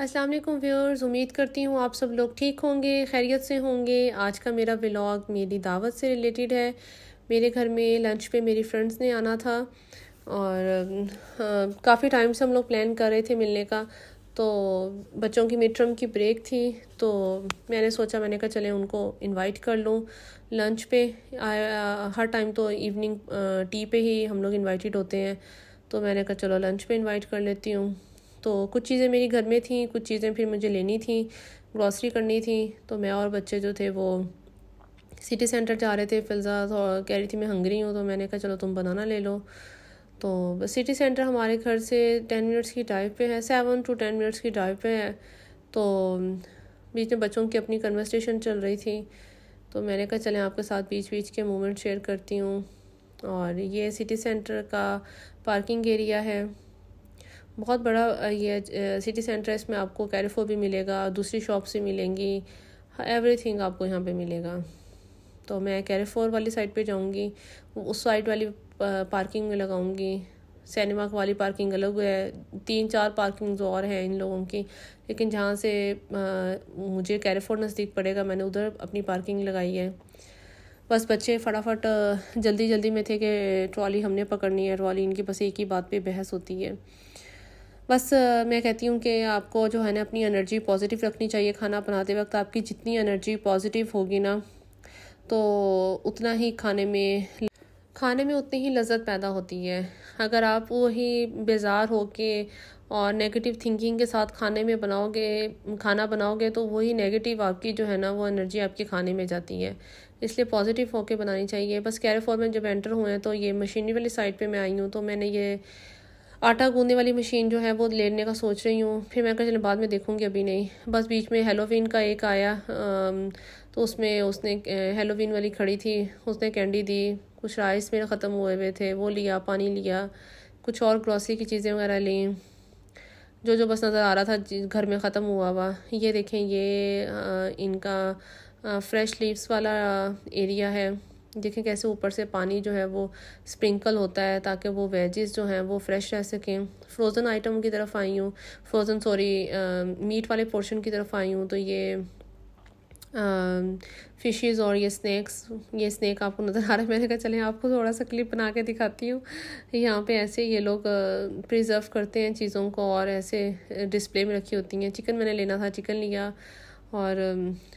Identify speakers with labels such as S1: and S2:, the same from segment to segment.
S1: अस्सलाम वालेकुम व्यूअर्स उम्मीद करती हूँ आप सब लोग ठीक होंगे खैरियत से होंगे आज का मेरा व्लॉग मेरी दावत से रिलेटेड है मेरे घर में लंच पे मेरी फ्रेंड्स ने आना था और काफ़ी टाइम से हम लोग प्लान कर रहे थे मिलने का तो बच्चों की मिड टर्म की ब्रेक थी तो मैंने सोचा मैंने कहा चले उनको इनवाइट कर लूँ लंच पे आ, आ, हर टाइम तो इवनिंग टी पे ही हम लोग इन्वाइटेड होते हैं तो मैंने कहा चलो लंच पे इन्वाइट कर लेती हूँ तो कुछ चीज़ें मेरी घर में थी कुछ चीज़ें फिर मुझे लेनी थी ग्रॉसरी करनी थी तो मैं और बच्चे जो थे वो सिटी सेंटर जा रहे थे फिलजा तो कह रही थी मैं हंगरी हूँ तो मैंने कहा चलो तुम बनाना ले लो तो सिटी सेंटर हमारे घर से टेन मिनट्स की ड्राइव पे है सेवन टू टेन मिनट्स की ड्राइव पे है तो बीच में बच्चों की अपनी कन्वर्सेशन चल रही थी तो मैंने कहा चलें आपके साथ बीच बीच के मोमेंट शेयर करती हूँ और ये सिटी सेंटर का पार्किंग एरिया है बहुत बड़ा ये सिटी सेंटर है इसमें आपको कैरेफो भी मिलेगा दूसरी शॉप से मिलेंगी एवरीथिंग आपको यहाँ पे मिलेगा तो मैं कैरेफोर वाली साइड पे जाऊँगी उस साइड वाली पार्किंग में लगाऊँगी सिनेमा वाली पार्किंग अलग है तीन चार पार्किंग और हैं इन लोगों की लेकिन जहाँ से आ, मुझे कैरेफोर नज़दीक पड़ेगा मैंने उधर अपनी पार्किंग लगाई है बस बच्चे फटाफट जल्दी जल्दी में थे कि ट्रॉली हमने पकड़नी है ट्रॉली इनकी बस एक ही बात पे बहस होती है बस मैं कहती हूँ कि आपको जो है ना अपनी एनर्जी पॉजिटिव रखनी चाहिए खाना बनाते वक्त आपकी जितनी एनर्जी पॉजिटिव होगी ना तो उतना ही खाने में खाने में उतनी ही लज्जत पैदा होती है अगर आप वही बेजार हो के और नेगेटिव थिंकिंग के साथ खाने में बनाओगे खाना बनाओगे तो वही नेगेटिव आपकी जो है ना वो एनर्जी आपके खाने में जाती है इसलिए पॉजिटिव होके बनानी चाहिए बस कैरेफोर में जब एंटर हुए हैं तो ये मशीनरी वाली साइड पे मैं आई हूँ तो मैंने ये आटा गूंदने वाली मशीन जो है वो लेने का सोच रही हूँ फिर मैं कहा चलो बाद में देखूँगी अभी नहीं बस बीच में हेलोवीन का एक आया तो उसमें उसने हेलोवीन वाली खड़ी थी उसने कैंडी दी कुछ राइस मेरे ख़त्म हुए हुए थे वो लिया पानी लिया कुछ और ग्रॉसरी की चीज़ें वगैरह लीं जो जो बस नज़र आ रहा था घर में ख़त्म हुआ हुआ ये देखें ये इनका फ्रेश लीव्स वाला एरिया है देखें कैसे ऊपर से पानी जो है वो स्प्रिंकल होता है ताकि वो वेजेस जो हैं वो फ्रेश रह सकें फ्रोज़न आइटम की तरफ आई हूँ फ्रोज़न सॉरी मीट वाले पोर्शन की तरफ आई हूँ तो ये फ़िशेज़ और ये स्नैक्स ये स्नैक आपको नज़र आ रहा है मैंने कहा चलें आपको थोड़ा सा क्लिप बना के दिखाती हूँ यहाँ पे ऐसे ये लोग प्रिजर्व करते हैं चीज़ों को और ऐसे डिस्प्ले में रखी होती हैं चिकन मैंने लेना था चिकन लिया और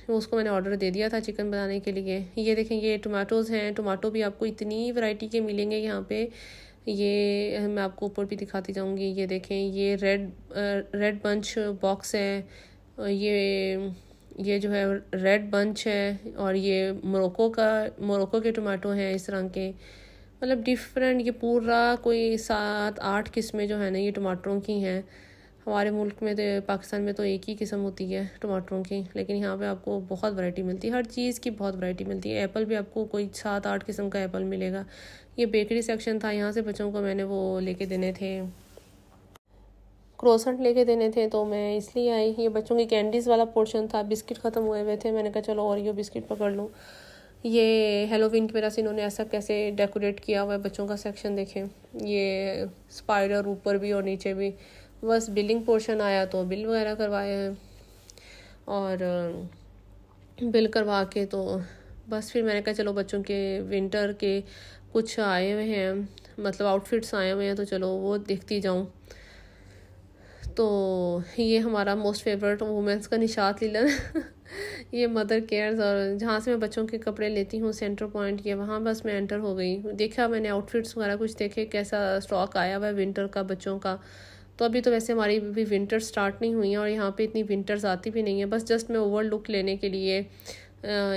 S1: उसको मैंने ऑर्डर दे दिया था चिकन बनाने के लिए ये देखें ये टमाटोज़ हैं टमाटो भी आपको इतनी वैरायटी के मिलेंगे यहाँ पे ये मैं आपको ऊपर भी दिखाती जाऊँगी ये देखें ये रेड रेड बंच बॉक्स है ये ये जो है रेड बंच है और ये मोरक्को का मोरक्को के टमाटो हैं इस तरह के मतलब डिफरेंट ये पूरा कोई सात आठ किस्में जो है ना ये टमाटरों की हैं हमारे मुल्क में तो पाकिस्तान में तो एक ही किस्म होती है टमाटरों की लेकिन यहाँ पे आपको बहुत वैरायटी मिलती है हर चीज़ की बहुत वैरायटी मिलती है एप्पल भी आपको कोई सात आठ किस्म का एप्पल मिलेगा ये बेकरी सेक्शन था यहाँ से बच्चों को मैंने वो लेके देने थे क्रोसेंट लेके देने थे तो मैं इसलिए आई ये बच्चों की कैंडीज़ वाला पोर्शन था बिस्किट ख़त्म हुए हुए थे मैंने कहा चलो और ये बिस्किट पकड़ लूँ ये हेलोविन की वजह से इन्होंने ऐसा कैसे डेकोरेट किया हुआ है बच्चों का सेक्शन देखें ये स्पाइडर ऊपर भी और नीचे भी बस बिलिंग पोर्शन आया तो बिल वगैरह करवाए हैं और बिल करवा के तो बस फिर मैंने कहा चलो बच्चों के विंटर के कुछ आए हुए हैं मतलब आउटफिट्स आए हुए हैं तो चलो वो देखती जाऊँ तो ये हमारा मोस्ट फेवरेट वुमेंस का निशात लीलन ये मदर केयर्स और जहाँ से मैं बच्चों के कपड़े लेती हूँ सेंटर पॉइंट ये वहाँ बस मैं एंटर हो गई देखा मैंने आउटफिट्स वगैरह कुछ देखे कैसा स्टॉक आया हुआ है विंटर का बच्चों का तो अभी तो वैसे हमारी भी विंटर स्टार्ट नहीं हुई हैं और यहाँ पे इतनी विंटर्स आती भी नहीं है बस जस्ट मैं ओवर लुक लेने के लिए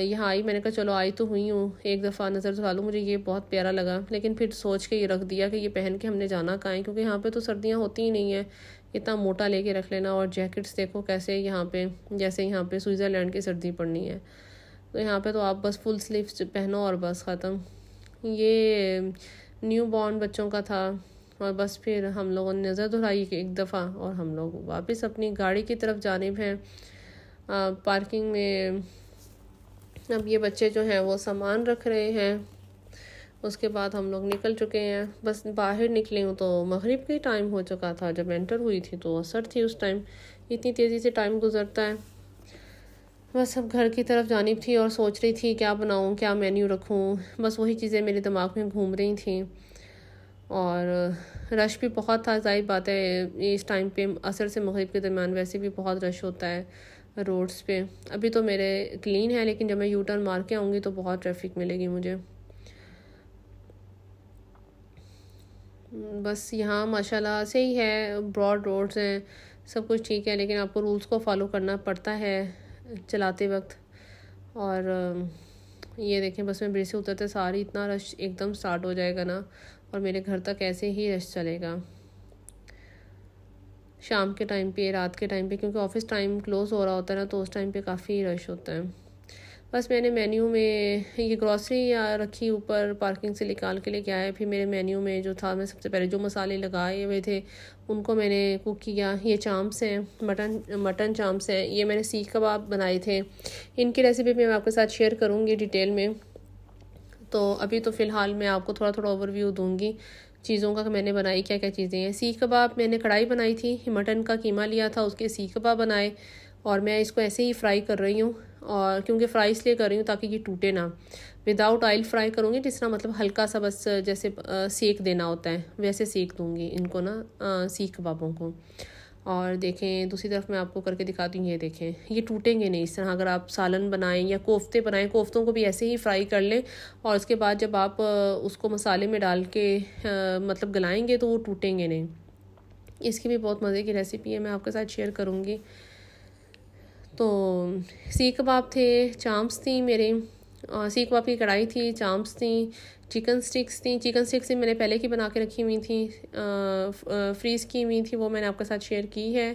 S1: यहाँ आई मैंने कहा चलो आई तो हुई हूँ एक दफ़ा नज़र दिखा लूँ मुझे ये बहुत प्यारा लगा लेकिन फिर सोच के ये रख दिया कि ये पहन के हमने जाना कहाँ है क्योंकि यहाँ पर तो सर्दियाँ होती ही नहीं है इतना मोटा ले रख लेना और जैकेट्स देखो कैसे यहाँ पर जैसे यहाँ पर स्विट्ज़रलैंड की सर्दी पड़नी है तो यहाँ पर तो आप बस फुल स्लीव पहनो और बस ख़त्म ये न्यू बॉर्न बच्चों का था और बस फिर हम लोगों ने नज़र दोहराई एक दफ़ा और हम लोग वापस अपनी गाड़ी की तरफ जानब हैं पार्किंग में अब ये बच्चे जो हैं वो सामान रख रहे हैं उसके बाद हम लोग निकल चुके हैं बस बाहर निकले हूँ तो मगरिब का टाइम हो चुका था जब एंटर हुई थी तो असर थी उस टाइम इतनी तेज़ी से टाइम गुजरता है बस अब घर की तरफ जानी थी और सोच रही थी क्या बनाऊँ क्या मेन्यू रखूँ बस वही चीज़ें मेरे दिमाग में घूम रही थी और रश भी बहुत था जाहिर बात है इस टाइम पे असर से मगरब के दरमियान वैसे भी बहुत रश होता है रोड्स पे अभी तो मेरे क्लीन है लेकिन जब मैं यू टर्न मार के आऊँगी तो बहुत ट्रैफिक मिलेगी मुझे बस यहाँ माशाल्लाह से ही है ब्रॉड रोड्स हैं सब कुछ ठीक है लेकिन आपको रूल्स को फॉलो करना पड़ता है चलाते वक्त और ये देखें बस में ब्रिज से उतरते सारी इतना रश एकदम स्टार्ट हो जाएगा ना और मेरे घर तक ऐसे ही रश चलेगा शाम के टाइम पे रात के टाइम पे क्योंकि ऑफिस टाइम क्लोज़ हो रहा होता है ना तो उस टाइम पे काफ़ी रश होता है बस मैंने मेन्यू में ये ग्रॉसरी या रखी ऊपर पार्किंग से निकाल के लेके आया फिर मेरे मेन्यू में जो था मैं सबसे पहले जो मसाले लगाए हुए थे उनको मैंने कुक किया ये चाम्स हैं मटन मटन चाम्प्स हैं ये मैंने सीख कबाब बनाए थे इनकी रेसिपी मैं आपके साथ शेयर करूँगी डिटेल में तो अभी तो फ़िलहाल मैं आपको थोड़ा थोड़ा ओवरव्यू दूंगी चीज़ों का मैंने बनाई क्या क्या चीज़ें हैं सीख कबाब मैंने कढ़ाई बनाई थी मटन का कीमा लिया था उसके सीख कबाब बनाए और मैं इसको ऐसे ही फ्राई कर रही हूँ और क्योंकि फ्राई इसलिए कर रही हूँ ताकि ये टूटे ना विदाउट ऑयल फ्राई करूँगी जिस तरह मतलब हल्का सा बस जैसे सेक देना होता है वैसे सेक दूँगी इनको ना सीख कबाबों को और देखें दूसरी तरफ मैं आपको करके दिखाती हूँ ये देखें ये टूटेंगे नहीं इस तरह अगर आप सालन बनाएं या कोफ्ते बनाएं कोफ्तों को भी ऐसे ही फ्राई कर लें और उसके बाद जब आप उसको मसाले में डाल के मतलब गलाएंगे तो वो टूटेंगे नहीं इसकी भी बहुत मज़े की रेसिपी है मैं आपके साथ शेयर करूँगी तो सीख कबाब थे चाम्प थी मेरे और सीख पापड़ी कढ़ाई थी चाम्स थी चिकन स्टिक्स थी चिकन स्टिक्स मैंने पहले की बना के रखी हुई थी फ्रीज़ की हुई थी वो मैंने आपके साथ शेयर की है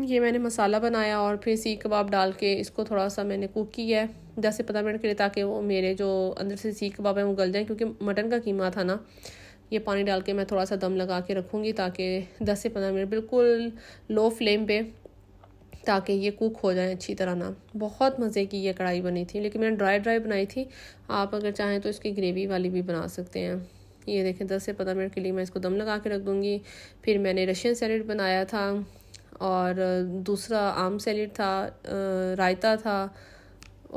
S1: ये मैंने मसाला बनाया और फिर सीख कबाब डाल के इसको थोड़ा सा मैंने कुक किया है दस से पंद्रह मिनट के लिए ताकि वो मेरे जो अंदर से सीख कबाब हैं वो गल जाएँ क्योंकि मटन का कीमा था ना ये पानी डाल के मैं थोड़ा सा दम लगा के रखूँगी ताकि दस से पंद्रह मिनट बिल्कुल लो फ्लेम पे ताकि ये कुक हो जाए अच्छी तरह ना बहुत मज़े की ये कढ़ाई बनी थी लेकिन मैंने ड्राई ड्राई बनाई थी आप अगर चाहें तो इसकी ग्रेवी वाली भी बना सकते हैं ये देखें दस से पंद्रह मिनट के लिए मैं इसको दम लगा के रख दूँगी फिर मैंने रशियन सैलड बनाया था और दूसरा आम सैलड था रायता था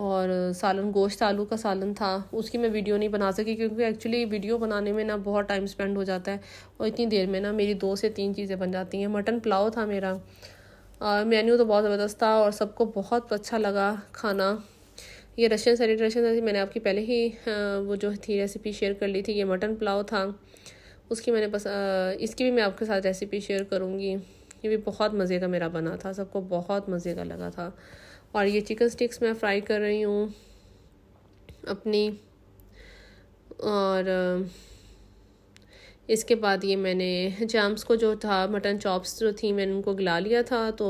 S1: और सालन गोश्त आलू का सालन था उसकी मैं वीडियो नहीं बना सकी क्योंकि एक्चुअली वीडियो बनाने में ना बहुत टाइम स्पेंड हो जाता है और इतनी देर में ना मेरी दो से तीन चीज़ें बन जाती हैं मटन पुलाव था मेरा और मेन्यू तो बहुत ज़बरदस्त था और सबको बहुत अच्छा लगा खाना ये रशियन रशियन था मैंने आपकी पहले ही वो जो थी रेसिपी शेयर कर ली थी ये मटन पुलाव था उसकी मैंने पस इसकी भी मैं आपके साथ रेसिपी शेयर करूँगी ये भी बहुत मज़े का मेरा बना था सबको बहुत मज़े का लगा था और ये चिकन स्टिक्स मैं फ्राई कर रही हूँ अपनी और इसके बाद ये मैंने जैम्स को जो था मटन चॉप्स जो थी मैंने उनको गला लिया था तो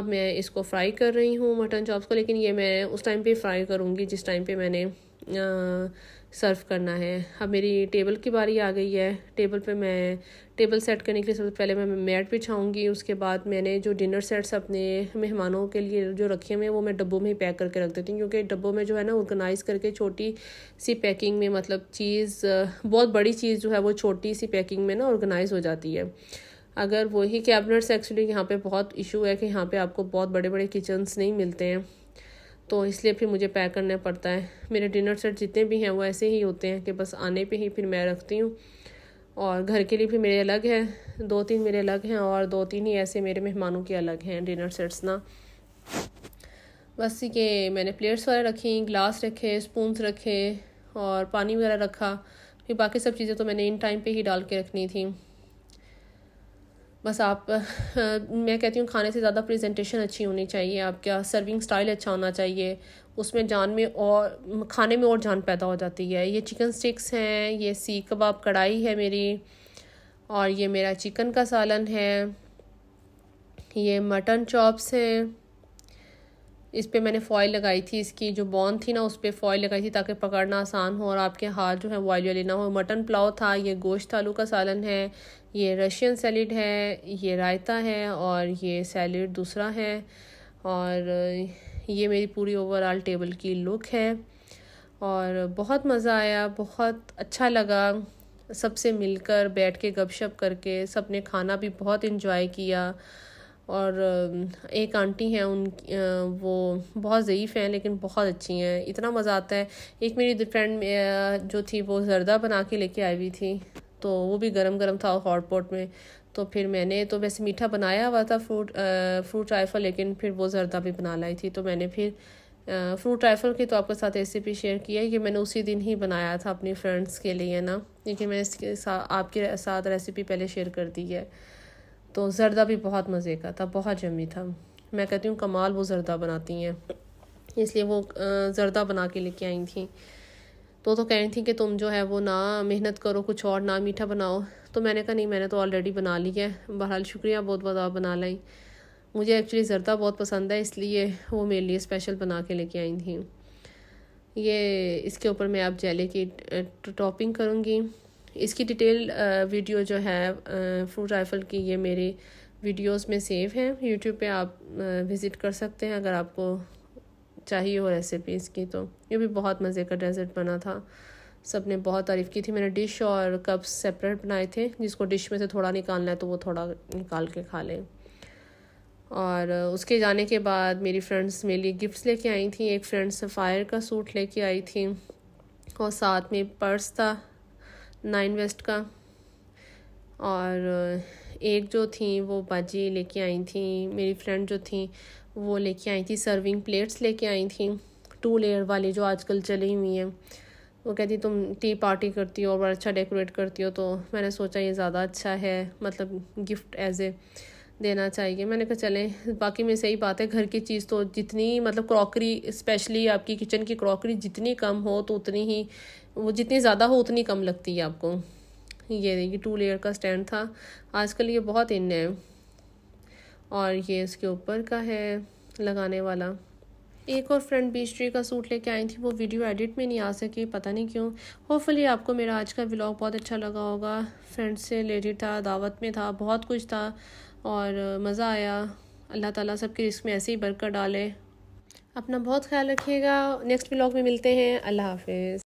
S1: अब मैं इसको फ्राई कर रही हूँ मटन चॉप्स को लेकिन ये मैं उस टाइम पे फ्राई करूँगी जिस टाइम पे मैंने आ, सर्व करना है अब मेरी टेबल की बारी आ गई है टेबल पे मैं टेबल सेट करने के लिए सबसे पहले मैं मैट बिछाऊंगी उसके बाद मैंने जो डिनर सेट्स अपने मेहमानों के लिए जो रखे हुए हैं वो मैं डब्बों में ही पैक करके रख देती हूँ क्योंकि डब्बों में जो है ना ऑर्गेनाइज़ करके छोटी सी पैकिंग में मतलब चीज़ बहुत बड़ी चीज़ जो है वो छोटी सी पैकिंग में ना ऑर्गेनाइज़ हो जाती है अगर वही कैबिनेट्स एक्चुअली यहाँ पे बहुत इशू है कि यहाँ पे आपको बहुत बड़े बड़े किचन्स नहीं मिलते हैं तो इसलिए फिर मुझे पैक करना पड़ता है मेरे डिनर सेट जितने भी हैं वो ऐसे ही होते हैं कि बस आने पे ही फिर मैं रखती हूँ और घर के लिए भी मेरे अलग हैं दो तीन मेरे अलग हैं और दो तीन ही ऐसे मेरे मेहमानों के अलग हैं डिनर सेट्स ना बस ये मैंने प्लेट्स वगैरह रखी ग्लास रखे स्पून्स रखे और पानी वगैरह रखा फिर बाकी सब चीज़ें तो मैंने इन टाइम पे ही डाल के रखनी थी बस आप मैं कहती हूँ खाने से ज़्यादा प्रेजेंटेशन अच्छी होनी चाहिए आपका सर्विंग स्टाइल अच्छा होना चाहिए उसमें जान में और खाने में और जान पैदा हो जाती है ये चिकन स्टिक्स हैं ये सी कबाब कढ़ाई है मेरी और ये मेरा चिकन का सालन है ये मटन चॉप्स हैं इस पर मैंने फॉइल लगाई थी इसकी जो बॉन थी ना उस पर फॉइल लगाई थी ताकि पकड़ना आसान हो और आपके हाथ जो है वो वाली ना हो मटन पुलाव था ये गोश्त आलू का सालन है ये रशियन सैलड है ये रायता है और ये सैलड दूसरा है और ये मेरी पूरी ओवरऑल टेबल की लुक है और बहुत मज़ा आया बहुत अच्छा लगा सबसे मिलकर बैठ के गपशप करके सब ने खाना भी बहुत इन्जॉय किया और एक आंटी हैं उन वो बहुत ज़यीफ़ हैं लेकिन बहुत अच्छी हैं इतना मज़ा आता है एक मेरी फ्रेंड जो थी वो जरदा बना के लेके आई हुई थी तो वो भी गर्म गर्म था हॉट पॉट में तो फिर मैंने तो वैसे मीठा बनाया हुआ था फ्रूट आ, फ्रूट ट्राइफल लेकिन फिर वो जरदा भी बना लाई थी तो मैंने फिर आ, फ्रूट ट्राइफल की तो आपके साथ रेसिपी शेयर की है कि मैंने उसी दिन ही बनाया था अपनी फ्रेंड्स के लिए ना लेकिन मैंने इसके साथ आपके साथ रेसिपी पहले शेयर कर दी है तो जरदा भी बहुत मज़े का था बहुत जमी था मैं कहती हूँ कमाल वो जरदा बनाती हैं इसलिए वो जरदा बना के लेके आई थी तो तो कह रही थी कि तुम जो है वो ना मेहनत करो कुछ और ना मीठा बनाओ तो मैंने कहा नहीं मैंने तो ऑलरेडी बना ली है बहरहाल शुक्रिया बहुत बहुत आप बना लाई मुझे एक्चुअली जरदा बहुत पसंद है इसलिए वो मेरे लिए स्पेशल बना के लेके आई थी ये इसके ऊपर मैं आप जेले की टॉपिंग करूँगी इसकी डिटेल वीडियो जो है फ्रूट राइफल की ये मेरी वीडियोस में सेव हैं यूट्यूब पे आप विज़िट कर सकते हैं अगर आपको चाहिए हो रेसिपीज़ की तो ये भी बहुत मज़े का डेजर्ट बना था सब ने बहुत तारीफ़ की थी मैंने डिश और कप्स सेपरेट बनाए थे जिसको डिश में से थोड़ा निकालना है तो वो थोड़ा निकाल के खा लें और उसके जाने के बाद मेरी फ्रेंड्स मेरे लिए गिफ्ट्स लेके आई थी एक फ्रेंड सफ़ायर का सूट लेके आई थी और साथ में पर्स था नाइन वेस्ट का और एक जो थी वो बाजी लेके आई थी मेरी फ्रेंड जो थी वो लेके आई थी सर्विंग प्लेट्स लेके आई थी टू लेयर वाली जो आजकल चली हुई हैं वो कहती तुम टी पार्टी करती हो और बड़ा अच्छा डेकोरेट करती हो तो मैंने सोचा ये ज़्यादा अच्छा है मतलब गिफ्ट एज ए देना चाहिए मैंने कहा चलें बाकी में सही बात है घर की चीज़ तो जितनी मतलब क्रॉकरी स्पेशली आपकी किचन की क्रॉकरी जितनी कम हो तो उतनी ही वो जितनी ज़्यादा हो उतनी कम लगती है आपको ये देखिए टू लेयर का स्टैंड था आजकल ये बहुत इन है और ये इसके ऊपर का है लगाने वाला एक और फ्रंट बीच ट्री का सूट लेके आई थी वो वीडियो एडिट में नहीं आ सकी पता नहीं क्यों होपफुली आपको मेरा आज का व्लॉग बहुत अच्छा लगा होगा फ्रेंड से रिलेटेड था दावत में था बहुत कुछ था और मज़ा आया अल्लाह ताला सबके रिस्क में ऐसे ही बरकर डाले अपना बहुत ख्याल रखिएगा नेक्स्ट व्लॉग में मिलते हैं अल्लाह हाफिज़